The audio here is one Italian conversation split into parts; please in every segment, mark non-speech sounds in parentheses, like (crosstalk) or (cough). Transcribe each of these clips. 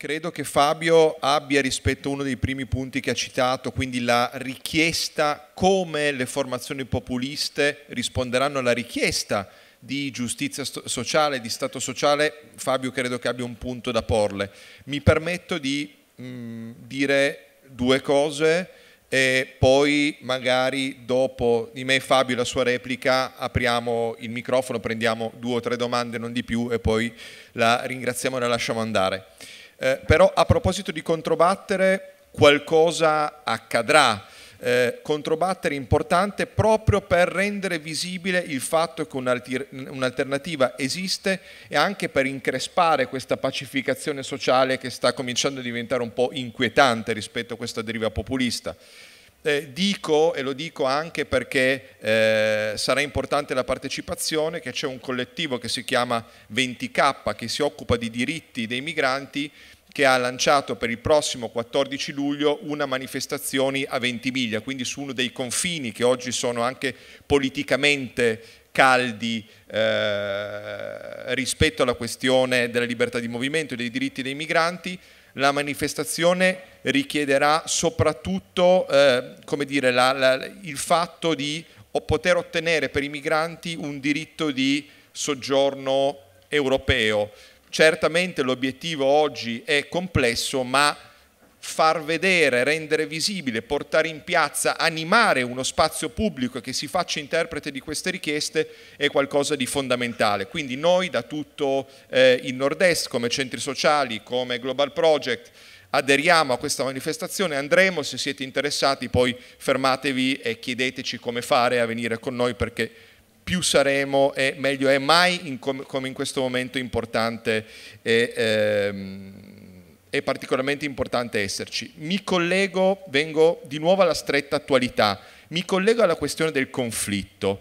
Credo che Fabio abbia rispetto a uno dei primi punti che ha citato, quindi la richiesta come le formazioni populiste risponderanno alla richiesta di giustizia sociale, di Stato sociale, Fabio credo che abbia un punto da porle. Mi permetto di mh, mm, dire due cose e poi magari dopo di me Fabio e la sua replica apriamo il microfono, prendiamo due o tre domande, non di più, e poi la ringraziamo e la lasciamo andare. Eh, però a proposito di controbattere, qualcosa accadrà. Eh, controbattere importante proprio per rendere visibile il fatto che un'alternativa esiste e anche per increspare questa pacificazione sociale che sta cominciando a diventare un po' inquietante rispetto a questa deriva populista. Eh, dico, e lo dico anche perché eh, sarà importante la partecipazione, che c'è un collettivo che si chiama 20K, che si occupa di diritti dei migranti, che ha lanciato per il prossimo 14 luglio una manifestazione a Ventimiglia, quindi su uno dei confini che oggi sono anche politicamente caldi eh, rispetto alla questione della libertà di movimento e dei diritti dei migranti, la manifestazione richiederà soprattutto eh, dire, la, la, il fatto di poter ottenere per i migranti un diritto di soggiorno europeo. Certamente l'obiettivo oggi è complesso, ma far vedere, rendere visibile, portare in piazza, animare uno spazio pubblico che si faccia interprete di queste richieste è qualcosa di fondamentale. Quindi noi da tutto eh, il nord-est, come centri sociali, come Global Project, aderiamo a questa manifestazione, andremo, se siete interessati poi fermatevi e chiedeteci come fare a venire con noi perché più saremo e meglio è mai in com come in questo momento importante e, ehm, è particolarmente importante esserci. Mi collego, vengo di nuovo alla stretta attualità, mi collego alla questione del conflitto.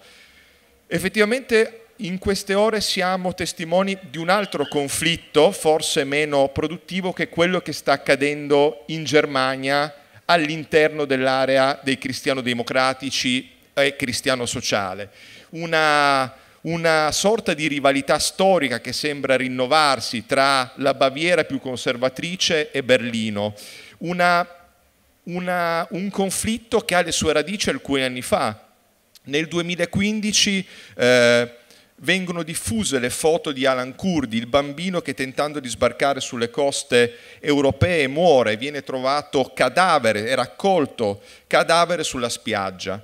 Effettivamente in queste ore siamo testimoni di un altro conflitto, forse meno produttivo, che è quello che sta accadendo in Germania all'interno dell'area dei cristiano-democratici e cristiano-sociale. Una una sorta di rivalità storica che sembra rinnovarsi tra la Baviera più conservatrice e Berlino, una, una, un conflitto che ha le sue radici alcuni anni fa. Nel 2015 eh, vengono diffuse le foto di Alan Kurdi, il bambino che tentando di sbarcare sulle coste europee muore, viene trovato cadavere, è raccolto cadavere sulla spiaggia.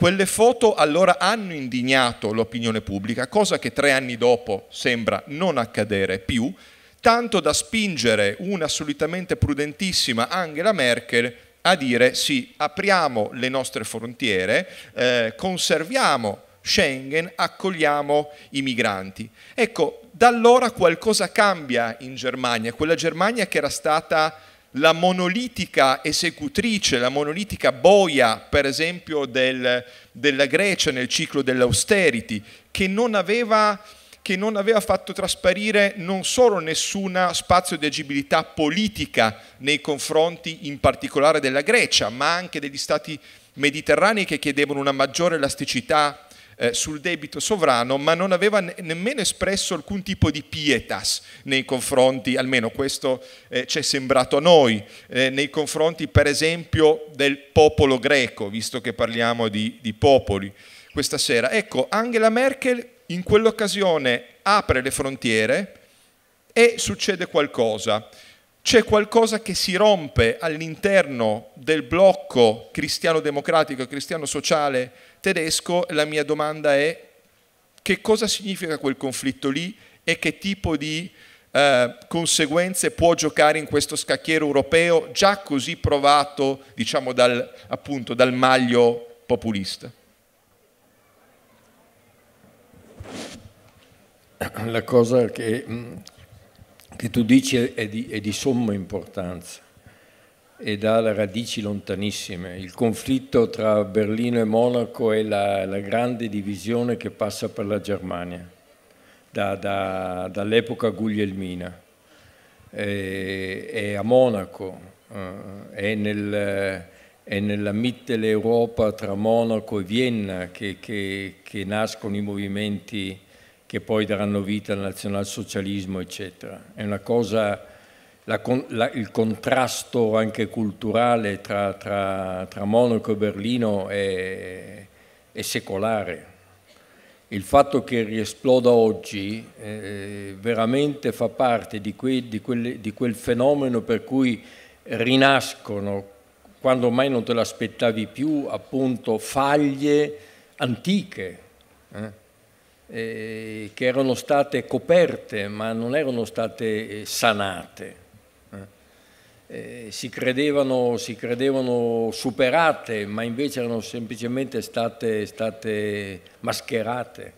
Quelle foto allora hanno indignato l'opinione pubblica, cosa che tre anni dopo sembra non accadere più, tanto da spingere una solitamente prudentissima Angela Merkel a dire sì, apriamo le nostre frontiere, eh, conserviamo Schengen, accogliamo i migranti. Ecco, da allora qualcosa cambia in Germania, quella Germania che era stata la monolitica esecutrice, la monolitica boia, per esempio, del, della Grecia nel ciclo dell'austerity, che non aveva che non aveva fatto trasparire non solo nessun spazio di agibilità politica nei confronti in particolare della Grecia, ma anche degli stati mediterranei che chiedevano una maggiore elasticità eh, sul debito sovrano, ma non aveva ne nemmeno espresso alcun tipo di pietas nei confronti, almeno questo eh, ci è sembrato a noi, eh, nei confronti per esempio del popolo greco, visto che parliamo di, di popoli questa sera. Ecco, Angela Merkel in quell'occasione apre le frontiere e succede qualcosa c'è qualcosa che si rompe all'interno del blocco cristiano-democratico e cristiano-sociale tedesco, la mia domanda è che cosa significa quel conflitto lì e che tipo di eh, conseguenze può giocare in questo scacchiere europeo già così provato diciamo, dal, appunto, dal maglio populista. La cosa che, che tu dici è di, è di somma importanza ed ha radici lontanissime. Il conflitto tra Berlino e Monaco è la, la grande divisione che passa per la Germania da, da, dall'epoca guglielmina. È, è a Monaco, eh, è, nel, è nella Mitteleuropa tra Monaco e Vienna che, che, che nascono i movimenti che poi daranno vita al nazionalsocialismo, eccetera. È una cosa la, la, il contrasto anche culturale tra, tra, tra Monaco e Berlino è, è, secolare. Il fatto che riesploda oggi eh, veramente fa parte di, quei, di, quelle, di quel fenomeno per cui rinascono, quando mai non te l'aspettavi più, appunto faglie antiche. Eh? eh che erano state coperte ma non erano state eh, sanate eh, si, credevano, si, credevano, superate, ma invece erano semplicemente state, state mascherate.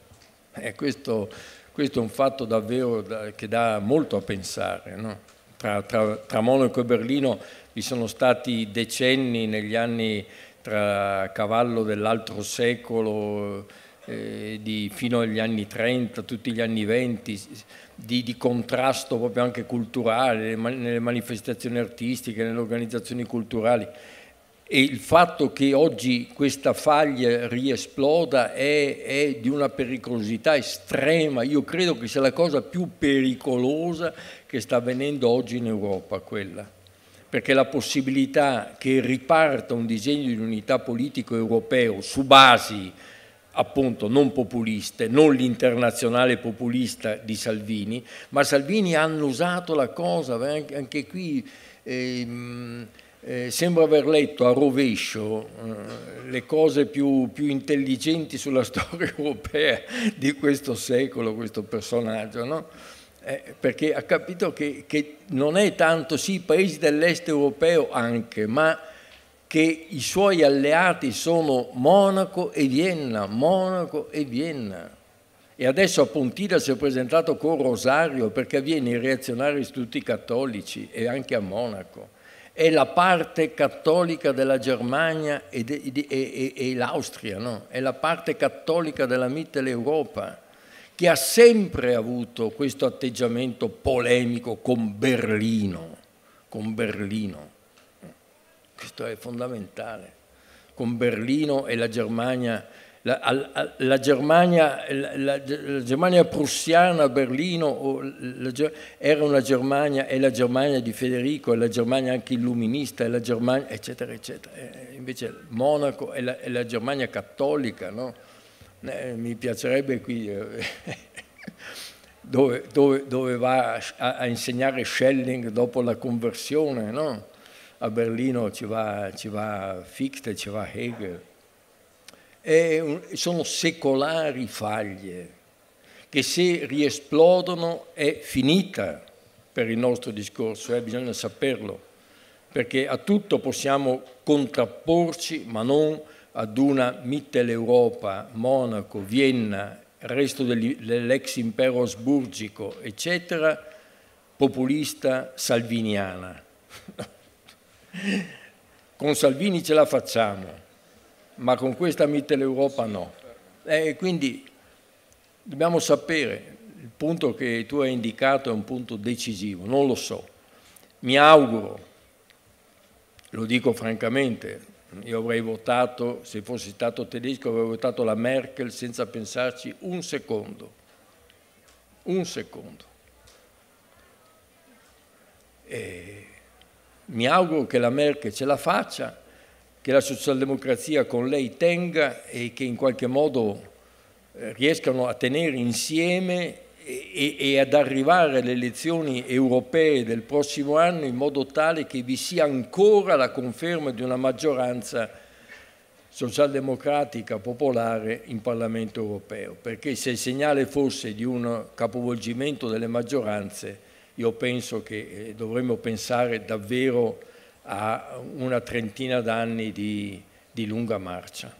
Eh, questo, questo, è un fatto davvero da, che dà molto a pensare. No? Tra, tra, tra Monaco e Berlino vi sono stati decenni negli anni tra cavallo dell'altro secolo eh, di, fino agli anni 30, tutti gli anni 20, di, di contrasto proprio anche culturale, nelle manifestazioni artistiche, nelle organizzazioni culturali. E il fatto che oggi questa faglia riesploda è, è, di una pericolosità estrema, io credo che sia la cosa più pericolosa che sta avvenendo oggi in Europa quella, perché la possibilità che riparta un disegno di unità politico europeo su basi appunto non populiste, non l'internazionale populista di Salvini, ma Salvini ha usato la cosa, anche qui eh, eh, sembra aver letto a rovescio eh, le cose più, più, intelligenti sulla (laughs) storia europea di questo secolo, questo personaggio, no? Eh, perché ha capito che, che non è tanto, sì, i paesi dell'est europeo anche, ma che i suoi alleati sono Monaco e Vienna, Monaco e Vienna. E adesso a Pontida si è presentato con Rosario perché viene i reazionari tutti cattolici e anche a Monaco. È la parte cattolica della Germania e, e, e, e l'Austria, no? È la parte cattolica della Mitteleuropa che ha sempre avuto questo atteggiamento polemico con Berlino, con Berlino questo è fondamentale, con Berlino e la Germania, la, la, Germania, la, la Germania, prussiana, Berlino era una Germania, è la Germania di Federico, è la Germania anche illuminista, è la Germania, eccetera, eccetera. Eh, invece Monaco è la, è Germania cattolica, no? Eh, mi piacerebbe qui... Eh, (laughs) dove, dove, dove, va a, a, insegnare Schelling dopo la conversione, no? a Berlino ci va, ci va Fichte, ci va Hegel. Un, sono secolari faglie che se riesplodono è finita per il nostro discorso, eh, bisogna saperlo, perché a tutto possiamo contrapporci, ma non ad una Mitteleuropa, Monaco, Vienna, il resto dell'ex impero asburgico, eccetera, populista salviniana. (laughs) Con Salvini ce la facciamo, ma con questa Mitteleuropa no. E quindi dobbiamo sapere, il punto che tu hai indicato è un punto decisivo, non lo so. Mi auguro, lo dico francamente, io avrei votato, se fossi stato tedesco, avrei votato la Merkel senza pensarci un secondo. Un secondo. E mi auguro che la Merkel ce la faccia, che la socialdemocrazia con lei tenga e che in qualche modo eh, riescano a tenere insieme e, e, ad arrivare alle elezioni europee del prossimo anno in modo tale che vi sia ancora la conferma di una maggioranza socialdemocratica popolare in Parlamento europeo, perché se il segnale fosse di un capovolgimento delle maggioranze io penso che eh, dovremmo pensare davvero a una trentina d'anni di, di lunga marcia.